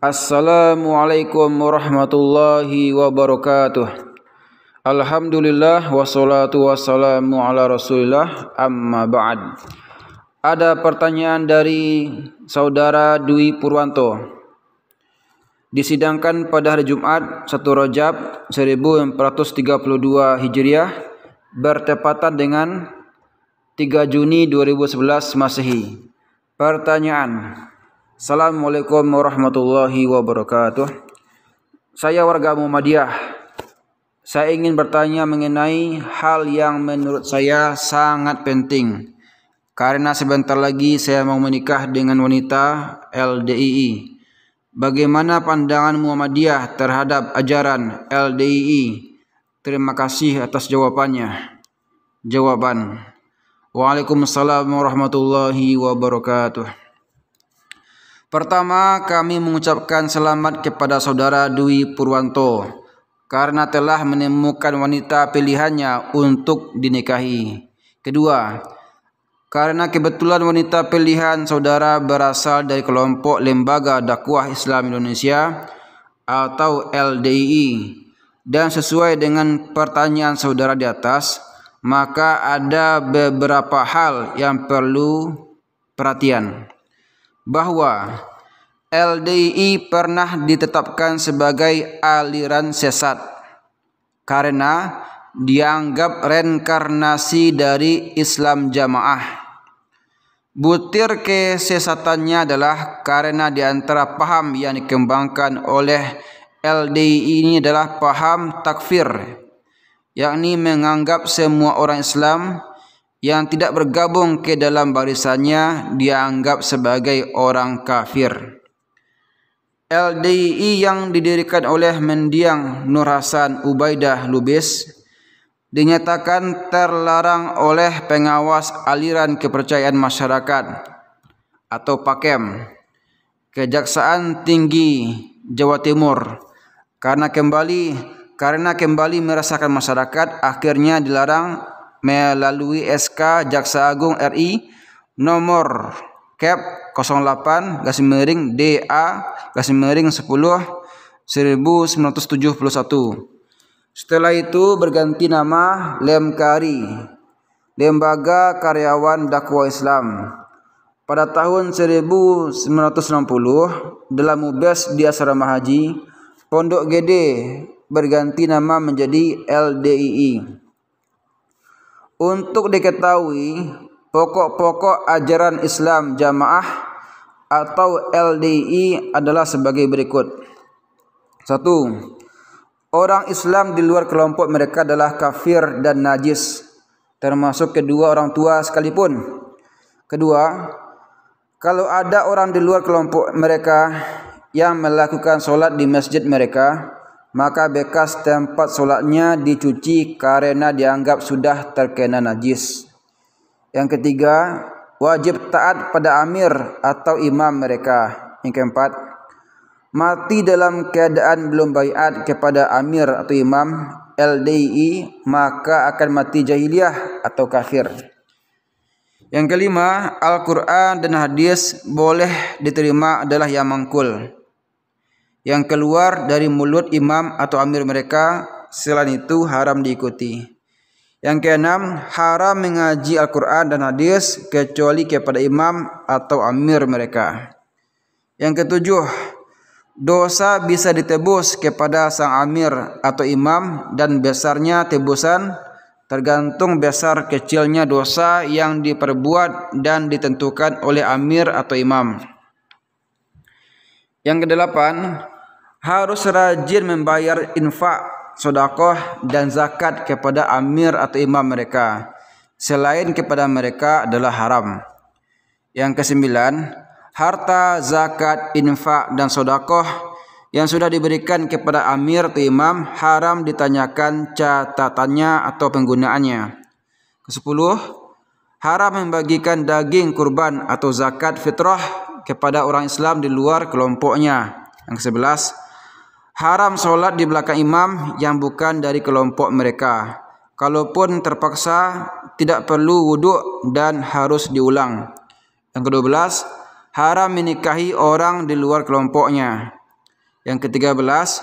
Assalamualaikum warahmatullahi wabarakatuh Alhamdulillah wassalatu wassalamu ala rasulillah amma ba'd Ada pertanyaan dari saudara Dwi Purwanto Disidangkan pada hari Jumat 1 Rojab 1432 Hijriah Bertepatan dengan 3 Juni 2011 Masehi Pertanyaan Assalamualaikum warahmatullahi wabarakatuh. Saya warga Muhammadiyah. Saya ingin bertanya mengenai hal yang menurut saya sangat penting. Karena sebentar lagi saya mau menikah dengan wanita LDII. Bagaimana pandangan Muhammadiyah terhadap ajaran LDII? Terima kasih atas jawabannya. Jawaban. Waalaikumsalam warahmatullahi wabarakatuh. Pertama, kami mengucapkan selamat kepada saudara Dwi Purwanto karena telah menemukan wanita pilihannya untuk dinikahi. Kedua, karena kebetulan wanita pilihan saudara berasal dari kelompok Lembaga Dakwah Islam Indonesia atau LDII dan sesuai dengan pertanyaan saudara di atas, maka ada beberapa hal yang perlu perhatian bahwa LDI pernah ditetapkan sebagai aliran sesat karena dianggap reinkarnasi dari Islam jamaah. Butir kesesatannya adalah karena di antara paham yang dikembangkan oleh LDI ini adalah paham takfir, yakni menganggap semua orang Islam yang tidak bergabung ke dalam barisannya dianggap sebagai orang kafir. LDI yang didirikan oleh mendiang Nur Hasan Ubaidah Lubis dinyatakan terlarang oleh pengawas aliran kepercayaan masyarakat atau PAKEM Kejaksaan Tinggi Jawa Timur karena kembali karena kembali merasakan masyarakat akhirnya dilarang melalui SK Jaksa Agung RI nomor Kep 08 garis miring DA garis miring 10 1971. Setelah itu berganti nama Lemkari Lembaga Karyawan Dakwah Islam. Pada tahun 1960 dalam mubes di asrama haji Pondok Gede berganti nama menjadi LDII untuk diketahui pokok-pokok ajaran Islam jamaah atau LDI adalah sebagai berikut. Satu, orang Islam di luar kelompok mereka adalah kafir dan najis, termasuk kedua orang tua sekalipun. Kedua, kalau ada orang di luar kelompok mereka yang melakukan sholat di masjid mereka, maka bekas tempat solatnya dicuci karena dianggap sudah terkena najis. Yang ketiga, wajib taat pada amir atau imam mereka. Yang keempat, mati dalam keadaan belum bayat kepada amir atau imam LDI maka akan mati jahiliyah atau kafir. Yang kelima, Al-Quran dan hadis boleh diterima adalah yang mangkul yang keluar dari mulut imam atau amir mereka selain itu haram diikuti. Yang keenam, haram mengaji Al-Qur'an dan hadis kecuali kepada imam atau amir mereka. Yang ketujuh, dosa bisa ditebus kepada sang amir atau imam dan besarnya tebusan tergantung besar kecilnya dosa yang diperbuat dan ditentukan oleh amir atau imam. Yang kedelapan, harus rajin membayar infak, sodakoh, dan zakat kepada amir atau imam mereka. Selain kepada mereka adalah haram. Yang kesembilan, harta, zakat, infak, dan sodakoh yang sudah diberikan kepada amir atau imam haram ditanyakan catatannya atau penggunaannya. Kesepuluh, haram membagikan daging kurban atau zakat fitrah kepada orang Islam di luar kelompoknya. Yang sebelas haram sholat di belakang imam yang bukan dari kelompok mereka. Kalaupun terpaksa, tidak perlu wudhu dan harus diulang. Yang kedua belas, haram menikahi orang di luar kelompoknya. Yang ketiga belas,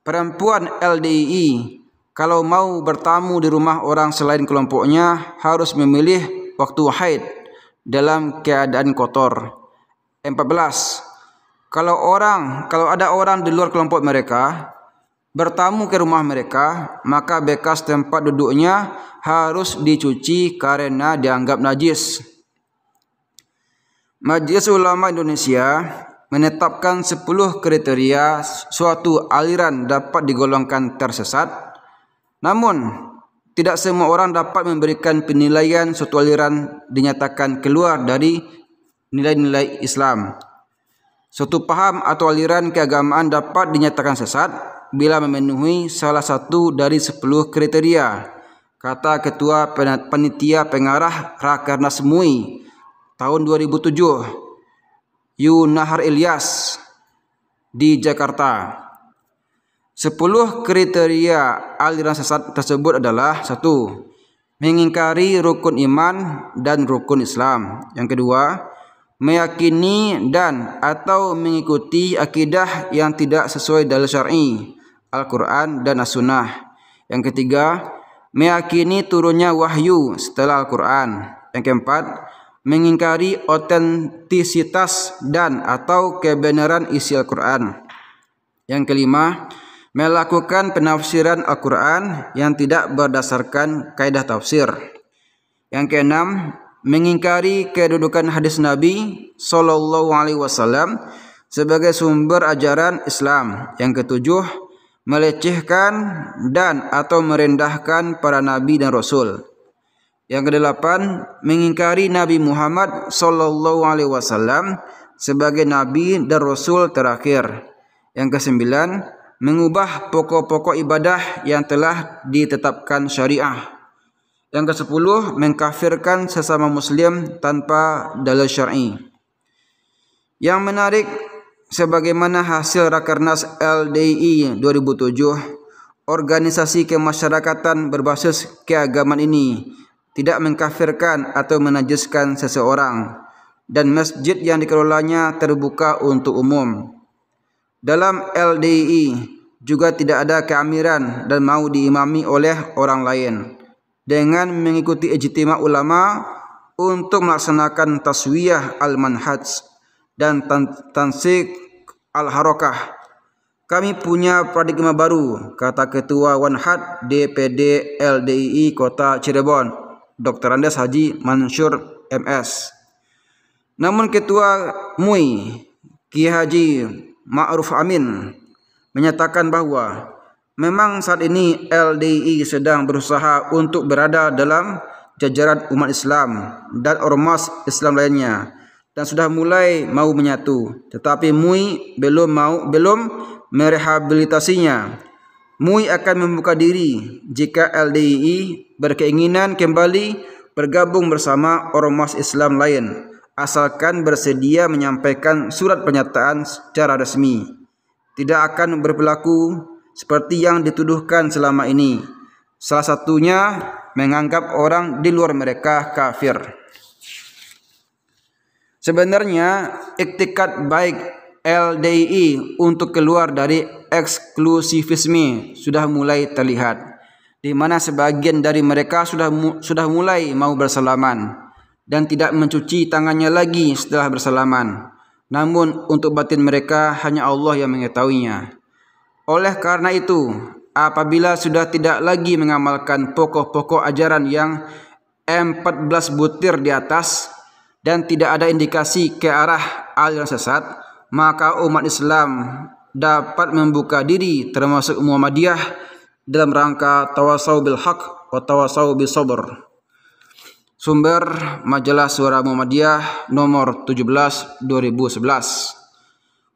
perempuan LDII kalau mau bertamu di rumah orang selain kelompoknya harus memilih waktu haid dalam keadaan kotor. 14 Kalau orang kalau ada orang di luar kelompok mereka bertamu ke rumah mereka, maka bekas tempat duduknya harus dicuci karena dianggap najis. Majelis Ulama Indonesia menetapkan 10 kriteria suatu aliran dapat digolongkan tersesat. Namun, tidak semua orang dapat memberikan penilaian suatu aliran dinyatakan keluar dari nilai-nilai Islam. Suatu paham atau aliran keagamaan dapat dinyatakan sesat bila memenuhi salah satu dari 10 kriteria, kata Ketua Penitia Pengarah Rakernas MUI tahun 2007, Yu Ilyas di Jakarta. 10 kriteria aliran sesat tersebut adalah satu Mengingkari rukun iman dan rukun Islam. Yang kedua, meyakini dan atau mengikuti akidah yang tidak sesuai dalil syar'i Al-Quran dan As-Sunnah. Yang ketiga, meyakini turunnya wahyu setelah Al-Quran. Yang keempat, mengingkari otentisitas dan atau kebenaran isi Al-Quran. Yang kelima, melakukan penafsiran Al-Quran yang tidak berdasarkan kaidah tafsir. Yang keenam, mengingkari kedudukan hadis Nabi Shallallahu Alaihi Wasallam sebagai sumber ajaran Islam. Yang ketujuh, melecehkan dan atau merendahkan para nabi dan rasul. Yang kedelapan, mengingkari Nabi Muhammad Shallallahu Alaihi Wasallam sebagai nabi dan rasul terakhir. Yang kesembilan, mengubah pokok-pokok ibadah yang telah ditetapkan syariah. Yang ke ke-10 mengkafirkan sesama muslim tanpa dalil syar'i. Yang menarik sebagaimana hasil Rakernas LDI 2007 organisasi kemasyarakatan berbasis keagamaan ini tidak mengkafirkan atau menajiskan seseorang dan masjid yang dikelolanya terbuka untuk umum. Dalam LDI juga tidak ada keamiran dan mau diimami oleh orang lain dengan mengikuti ijtima ulama untuk melaksanakan taswiyah al-manhaj dan tansik al-harokah. Kami punya paradigma baru, kata Ketua Wanhad DPD LDII Kota Cirebon, Dr. Andes Haji Mansur MS. Namun Ketua MUI, Ki Haji Ma'ruf Amin, menyatakan bahwa Memang saat ini LDI sedang berusaha untuk berada dalam jajaran umat Islam dan ormas Islam lainnya dan sudah mulai mau menyatu, tetapi MUI belum mau belum merehabilitasinya. MUI akan membuka diri jika LDI berkeinginan kembali bergabung bersama ormas Islam lain asalkan bersedia menyampaikan surat pernyataan secara resmi. Tidak akan berlaku seperti yang dituduhkan selama ini. Salah satunya menganggap orang di luar mereka kafir. Sebenarnya iktikat baik LDI untuk keluar dari eksklusivisme sudah mulai terlihat di mana sebagian dari mereka sudah mu, sudah mulai mau bersalaman dan tidak mencuci tangannya lagi setelah bersalaman. Namun untuk batin mereka hanya Allah yang mengetahuinya. Oleh karena itu, apabila sudah tidak lagi mengamalkan pokok-pokok ajaran yang M14 butir di atas dan tidak ada indikasi ke arah aliran sesat, maka umat Islam dapat membuka diri termasuk Muhammadiyah dalam rangka tawasau bil haq wa tawasau bil sabr. Sumber Majalah Suara Muhammadiyah nomor 17 2011.